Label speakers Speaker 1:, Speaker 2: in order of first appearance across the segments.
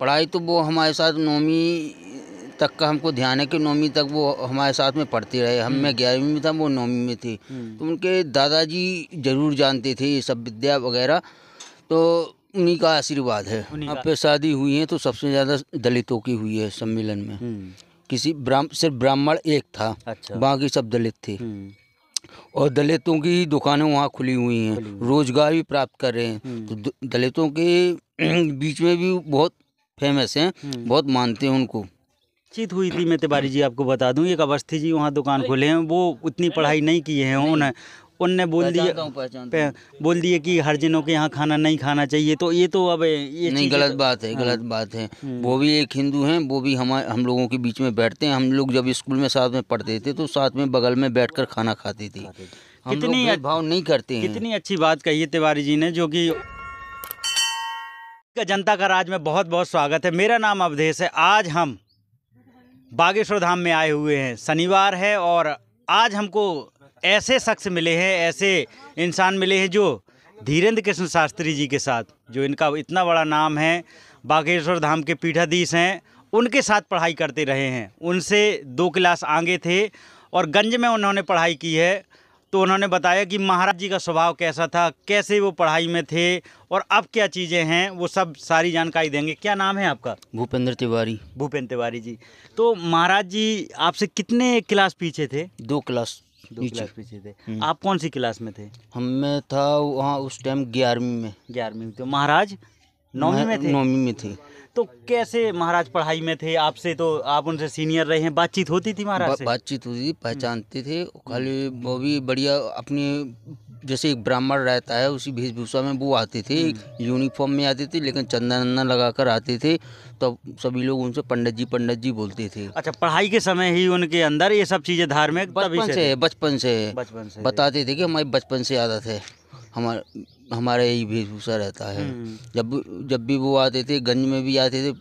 Speaker 1: पढ़ाई तो वो हमारे साथ नौवीं तक का हमको ध्यान है कि नौवीं तक वो हमारे साथ में पढ़ते रहे हम हम्म। मैं ग्यारहवीं में था वो नौवीं में थी हम्म। तो उनके दादाजी ज़रूर जानते थे ये सब विद्या वगैरह तो उन्हीं का आशीर्वाद है अब पे शादी हुई है तो सबसे ज़्यादा दलितों की हुई है सम्मेलन में हम्म। किसी ब्राह्म सिर्फ ब्राह्मण एक था अच्छा। बाकी सब दलित थे और दलितों की दुकानें वहाँ खुली हुई हैं रोजगार भी प्राप्त कर रहे हैं तो दलितों के बीच में भी बहुत
Speaker 2: फेमस हैं हम्म। बहुत मानते हैं उनको चीत हुई थी मैं तिवारी जी आपको बता दूं एक अवस्थी जी वहाँ दुकान खोले हैं वो उतनी पढ़ाई नहीं किए हैं उन्हें उनने बोल
Speaker 1: दिया
Speaker 2: बोल दिए कि हर जनों के यहाँ खाना नहीं खाना चाहिए तो ये तो अब ये नहीं गलत तो- बात है हाँ। गलत
Speaker 1: बात है हम्म। वो भी एक हिंदू हैं वो भी हम हम लोगों के बीच में बैठते हैं हम लोग जब स्कूल में साथ में पढ़ते थे तो साथ में बगल में बैठकर खाना खाते थे हम कितनी भाव
Speaker 2: नहीं करते कितनी अच्छी बात कही तिवारी जी ने जो की का जनता का राज में बहुत बहुत स्वागत है मेरा नाम अवधेश है आज हम बागेश्वर धाम में आए हुए हैं शनिवार है और आज हमको ऐसे शख्स मिले हैं ऐसे इंसान मिले हैं जो धीरेन्द्र कृष्ण शास्त्री जी के साथ जो इनका इतना बड़ा नाम है बागेश्वर धाम के पीठाधीश हैं उनके साथ पढ़ाई करते रहे हैं उनसे दो क्लास आगे थे और गंज में उन्होंने पढ़ाई की है तो उन्होंने बताया कि महाराज जी का स्वभाव कैसा था कैसे वो पढ़ाई में थे और अब क्या चीज़ें हैं वो सब सारी जानकारी देंगे क्या नाम है आपका भूपेंद्र तिवारी भूपेंद्र तिवारी जी तो महाराज जी आपसे कितने क्लास पीछे थे दो क्लास दो क्लास पीछे थे हम्म। आप कौन सी क्लास में थे
Speaker 1: हम में था वहाँ उस टाइम ग्यारहवीं में
Speaker 2: ग्यारहवीं में तो महाराज नौवीं में थे नौवीं में थे तो कैसे महाराज पढ़ाई में थे आपसे तो आप उनसे सीनियर रहे हैं बातचीत होती थी महाराज से बातचीत
Speaker 1: होती थी पहचानते थे हम्म। खाली वो भी बढ़िया अपने जैसे एक ब्राह्मण रहता है उसी वेशभूषा में वो आते थे हम्म। यूनिफॉर्म में आते थे लेकिन चंदन वंदन लगा कर आते थे तब सभी लोग उनसे पंडित जी पंडित जी बोलते थे
Speaker 2: अच्छा पढ़ाई के समय ही उनके अंदर ये सब चीज़ें धार्मिक बचपन से
Speaker 1: बचपन से बचपन से बताते थे कि हमारी बचपन से आदत है हमारा हमारा यही वेशभूषा रहता है हम्म। जब जब भी वो आते थे गंज में भी आते थे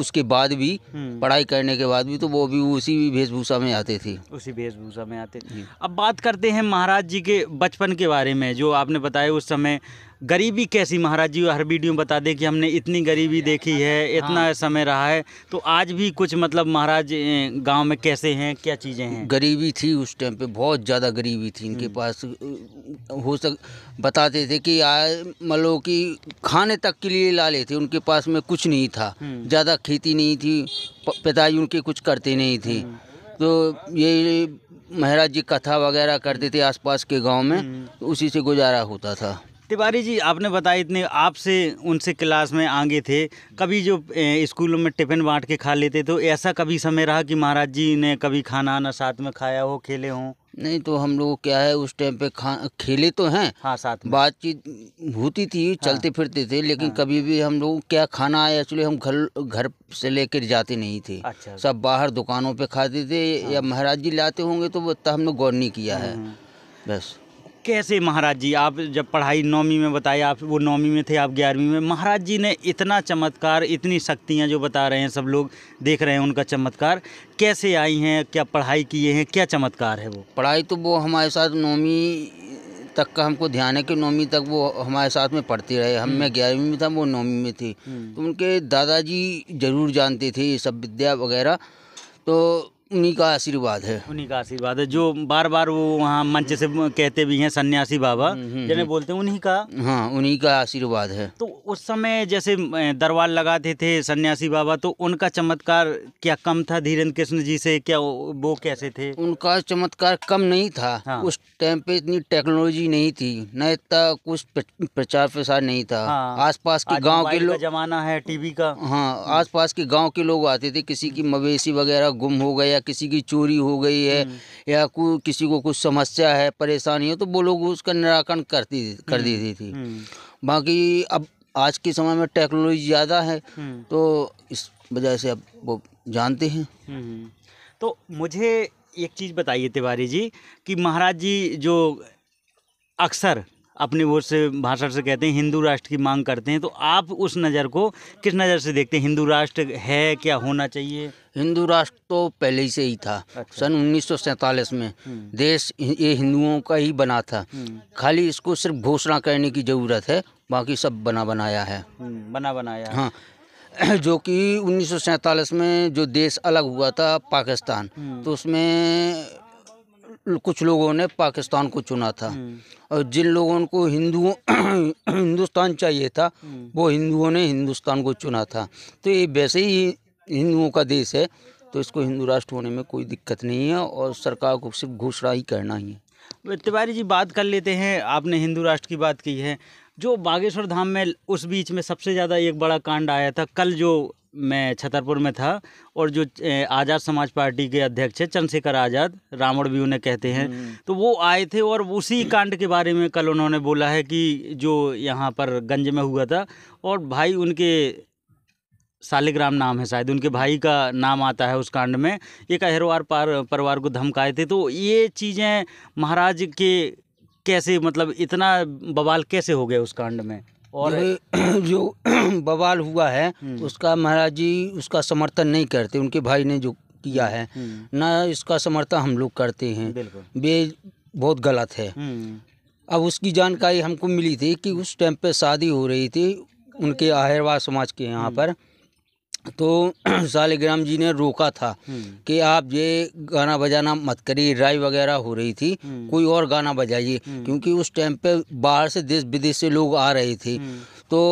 Speaker 1: उसके बाद भी हम्म। पढ़ाई करने के बाद भी तो वो भी उसी वेशभूषा में आते थे
Speaker 2: उसी वेशभूषा में आते थे अब बात करते हैं महाराज जी के बचपन के बारे में जो आपने बताया उस समय गरीबी कैसी महाराज जी हर वीडियो में बता दें कि हमने इतनी गरीबी देखी है हाँ। इतना हाँ। समय रहा है तो आज भी कुछ मतलब महाराज गांव में कैसे हैं क्या चीज़ें हैं
Speaker 1: गरीबी थी उस टाइम पे बहुत ज़्यादा गरीबी थी इनके हम्म। पास हो सक बताते थे कि मतलब कि खाने तक के लिए ला लेते उनके पास में कुछ नहीं था हम्म। ज़्यादा खेती नहीं थी पिताजी उनके कुछ करते नहीं थे हम्म। तो ये महाराज जी कथा वगैरह करते थे आसपास के गांव में तो उसी से गुजारा होता था
Speaker 2: तिवारी जी आपने बताया इतने आपसे उनसे क्लास में आगे थे कभी जो स्कूलों में टिफ़िन बांट के खा लेते तो ऐसा कभी समय रहा कि महाराज जी ने कभी खाना आना साथ में खाया हो खेले हो
Speaker 1: नहीं तो हम लोग क्या है उस टाइम पे खा खेले तो हैं हाँ साथ में बातचीत होती थी हाँ, चलते फिरते थे लेकिन हाँ, कभी भी हम लोग क्या खाना आया एक्चुअली हम घर घर से लेकर जाते नहीं थे अच्छा, सब बाहर दुकानों पे खाते थे हाँ, या महाराज जी लाते होंगे तो वो हम लोग गौर नहीं किया है हम्म। बस
Speaker 2: कैसे महाराज जी आप जब पढ़ाई नौवीं में बताए आप वो नौवीं में थे आप ग्यारहवीं में महाराज जी ने इतना चमत्कार इतनी शक्तियाँ जो बता रहे हैं सब लोग देख रहे हैं उनका चमत्कार कैसे आई हैं क्या पढ़ाई किए हैं क्या चमत्कार है वो
Speaker 1: पढ़ाई तो वो हमारे साथ नौवीं तक का हमको ध्यान है कि नौवीं तक वो हमारे साथ में पढ़ती रहे हम हम्म। मैं ग्यारहवीं में था वो नौवीं में थी हम्म। तो उनके दादाजी ज़रूर जानते थे ये सब विद्या वगैरह तो उन्हीं का
Speaker 2: आशीर्वाद है उन्हीं का आशीर्वाद है जो बार बार वो वहाँ मंच से कहते भी हैं सन्यासी बाबा हम्म, हम्म, जिन्हें हम्म। बोलते हैं उन्हीं का हाँ उन्हीं का आशीर्वाद है तो उस समय जैसे दरबार लगाते थे सन्यासी बाबा तो उनका चमत्कार क्या कम था धीरेन्द्र कृष्ण जी से क्या वो कैसे थे उनका चमत्कार कम नहीं था हाँ। उस टाइम पे इतनी टेक्नोलॉजी नहीं थी
Speaker 1: न इतना कुछ प्रचार प्रसार नहीं था हाँ। आस पास के गाँव के लोग
Speaker 2: जमाना है टीवी का
Speaker 1: हाँ पास के गाँव के लोग आते थे किसी की मवेशी वगैरह गुम हो गया या किसी की चोरी हो गई है हम्म। या को, किसी को कुछ समस्या है परेशानी है तो वो लोग उसका निराकरण करती कर हम्म। देती थी हम्म। बाकी अब आज के समय में टेक्नोलॉजी ज़्यादा है तो इस वजह से अब वो जानते
Speaker 2: हैं तो मुझे एक चीज़ बताइए तिवारी जी कि महाराज जी जो अक्सर अपनी वो से भाषा से कहते हैं हिंदू राष्ट्र की मांग करते हैं तो आप उस नज़र को किस नज़र से देखते हैं हिंदू राष्ट्र है क्या होना चाहिए हिंदू राष्ट्र तो पहले से ही था अच्छा।
Speaker 1: सन उन्नीस में हम्म। देश ये हिंदुओं का ही बना था हम्म। खाली इसको सिर्फ घोषणा करने की ज़रूरत है बाकी सब बना बनाया है
Speaker 2: हम्म, बना बनाया हाँ
Speaker 1: जो कि उन्नीस में जो देश अलग हुआ था पाकिस्तान तो उसमें कुछ लोगों ने पाकिस्तान को चुना था हम्म। और जिन लोगों को हिंदुओं हिंदुस्तान चाहिए था हम्म। वो हिंदुओं ने हिंदुस्तान को चुना था तो ये वैसे ही हिंदुओं का देश है तो इसको हिंदू राष्ट्र होने में कोई दिक्कत नहीं है और सरकार को सिर्फ घोषणा ही करना ही
Speaker 2: है तिवारी जी बात कर लेते हैं आपने हिंदू राष्ट्र की बात की है जो बागेश्वर धाम में उस बीच में सबसे ज़्यादा एक बड़ा कांड आया था कल जो मैं छतरपुर में था और जो आज़ाद समाज पार्टी के अध्यक्ष है चंद्रशेखर आज़ाद रावण भी उन्हें कहते हैं हम्म। तो वो आए थे और उसी कांड के बारे में कल उन्होंने बोला है कि जो यहाँ पर गंज में हुआ था और भाई उनके सालिग्राम नाम है शायद उनके भाई का नाम आता है उस कांड में एक अहरवार पार परिवार को धमकाए थे तो ये चीज़ें महाराज के कैसे मतलब इतना बवाल कैसे हो गया उस कांड में और जो,
Speaker 1: बवाल हुआ है हम्म। उसका महाराज जी उसका समर्थन नहीं करते उनके भाई ने जो किया हम्म, है हम्म। ना इसका समर्थन हम लोग करते हैं वे बहुत गलत है अब उसकी जानकारी हमको मिली थी कि उस टाइम पे शादी हो रही थी उनके आहरवा समाज के यहाँ पर तो सालिग्राम जी ने रोका था हम्म। कि आप ये गाना बजाना मत करिए राय वगैरह हो रही थी हम्म। कोई और गाना बजाइए हम्म। क्योंकि उस टाइम पे बाहर से देश विदेश से लोग आ रहे थे तो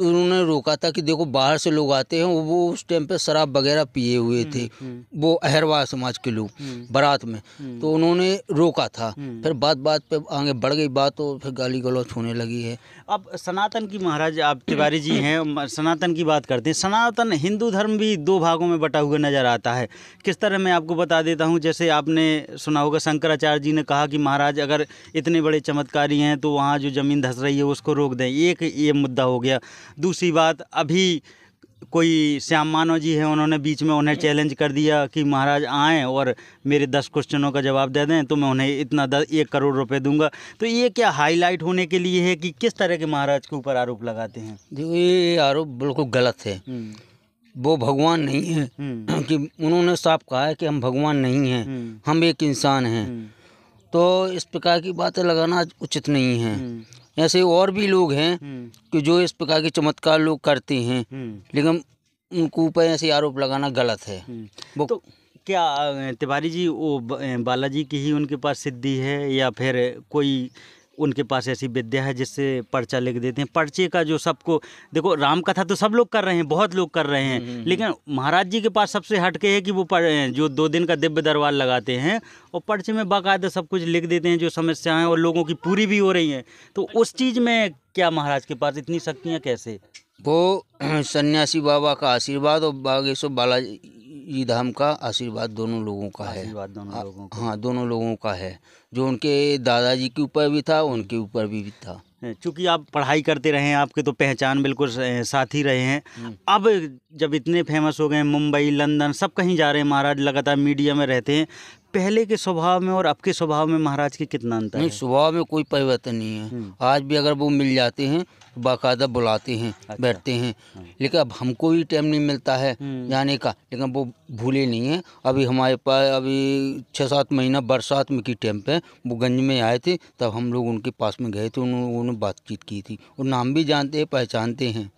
Speaker 1: उन्होंने रोका था कि देखो बाहर से लोग आते हैं वो उस टाइम पे शराब वगैरह पिए हुए हम्म, थे हम्म। वो अहरवा समाज के लोग हम्म, बारात में तो उन्होंने रोका था फिर बात बात पे आगे बढ़ गई बात तो फिर गाली गलौच होने लगी है
Speaker 2: अब सनातन की महाराज आप तिवारी जी हैं सनातन की बात करते हैं सनातन हिंदू धर्म भी दो भागों में बटा हुआ नज़र आता है किस तरह मैं आपको बता देता हूँ जैसे आपने सुना होगा शंकराचार्य जी ने कहा कि महाराज अगर इतने बड़े चमत्कारी हैं तो वहाँ जो ज़मीन धस रही है उसको रोक दें एक ये मुद्दा हो गया दूसरी बात अभी कोई श्याम मानव जी हैं उन्होंने बीच में उन्हें चैलेंज कर दिया कि महाराज आएँ और मेरे दस क्वेश्चनों का जवाब दे दें तो मैं उन्हें इतना दस एक करोड़ रुपए दूंगा तो ये क्या हाईलाइट होने के लिए है कि किस तरह के महाराज के ऊपर आरोप लगाते हैं
Speaker 1: देखो ये आरोप बिल्कुल गलत है हम्म। वो भगवान नहीं है हम्म। कि उन्होंने साफ कहा है कि हम भगवान नहीं हैं हम्म। हम एक इंसान हैं तो इस प्रकार की बातें लगाना उचित नहीं है ऐसे और भी लोग हैं हम्म। कि जो इस प्रकार के चमत्कार लोग करते हैं हम्म। लेकिन उनको ऊपर ऐसे आरोप लगाना गलत है हम्म। वो तो
Speaker 2: क्या तिवारी जी वो बालाजी की ही उनके पास सिद्धि है या फिर कोई उनके पास ऐसी विद्या है जिससे पर्चा लिख देते हैं पर्चे का जो सबको देखो राम कथा तो सब लोग कर रहे हैं बहुत लोग कर रहे हैं हम्म, हम्म, लेकिन हम्म। महाराज जी के पास सबसे हटके है कि वो जो दो दिन का दिव्य दरबार लगाते हैं और पर्चे में बाकायदा सब कुछ लिख देते हैं जो समस्याएं और लोगों की पूरी भी हो रही हैं तो उस चीज़ में क्या महाराज के पास इतनी शक्तियाँ कैसे वो
Speaker 1: सन्यासी बाबा का आशीर्वाद और बागेश्वर बालाजी ईद हम का आशीर्वाद दोनों लोगों का है आशीर्वाद दोनों हाँ, लोगों का हाँ दोनों लोगों का है जो उनके दादाजी के ऊपर भी था उनके ऊपर भी था
Speaker 2: चूँकि आप पढ़ाई करते रहे हैं आपके तो पहचान बिल्कुल साथ ही रहे हैं हम्म। अब जब इतने फेमस हो गए मुंबई लंदन सब कहीं जा रहे हैं महाराज लगातार मीडिया में रहते हैं पहले के स्वभाव में और अब के स्वभाव में महाराज के कितना अंतर नहीं स्वभाव में कोई परिवर्तन नहीं है
Speaker 1: हम्म। आज भी अगर वो मिल जाते हैं तो बाकायदा बुलाते हैं अच्छा। बैठते हैं हाँ। लेकिन अब हमको भी टाइम नहीं मिलता है हम्म। जाने का लेकिन वो भूले नहीं हैं अभी हमारे पास अभी छः सात महीना बरसात में की टाइम पे वो गंज में आए थे तब हम लोग उनके पास में गए थे उन्होंने बातचीत की थी और नाम भी जानते हैं पहचानते हैं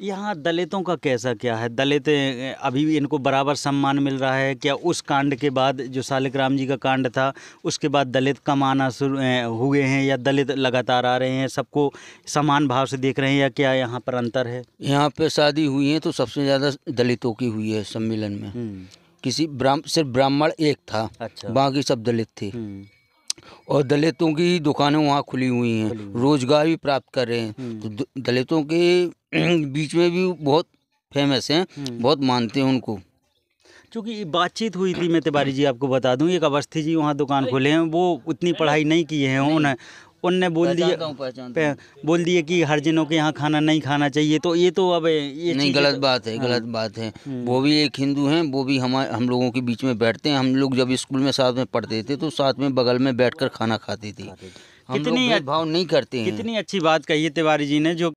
Speaker 2: यहाँ दलितों का कैसा क्या है दलित अभी भी इनको बराबर सम्मान मिल रहा है क्या उस कांड के बाद जो सालिक राम जी का कांड था उसके बाद दलित कमाना हुए हैं या दलित लगातार आ रहे हैं सबको समान भाव से देख रहे हैं या क्या यहाँ पर अंतर है यहाँ पे शादी हुई है तो
Speaker 1: सबसे ज़्यादा दलितों की हुई
Speaker 2: है सम्मेलन में हम्म। किसी ब्राह्म सिर्फ ब्राह्मण एक
Speaker 1: था अच्छा। बाकी सब दलित थे हम्म। और दलितों की दुकानें वहाँ खुली हुई हैं रोजगार भी प्राप्त कर रहे हैं हम्म। तो दलितों के बीच में भी बहुत
Speaker 2: फेमस हैं हम्म। बहुत मानते हैं उनको क्योंकि बातचीत हुई थी मैं तिवारी जी आपको बता दूं एक अवस्थी जी वहाँ दुकान खोले हैं वो उतनी पढ़ाई नहीं की है उन्हें उनने बोल दिया बोल दिया कि हर जनों के यहाँ खाना नहीं खाना चाहिए तो ये तो अब ये नहीं गलत बात है हाँ। गलत
Speaker 1: बात है हम्म। वो
Speaker 2: भी एक हिंदू हैं वो भी हम हम लोगों के बीच में बैठते हैं हम लोग जब
Speaker 1: स्कूल में साथ में पढ़ते थे तो साथ में बगल में बैठकर खाना खाते थे कितनी
Speaker 2: भाव नहीं करते कितनी अच्छी बात कही है तिवारी जी ने जो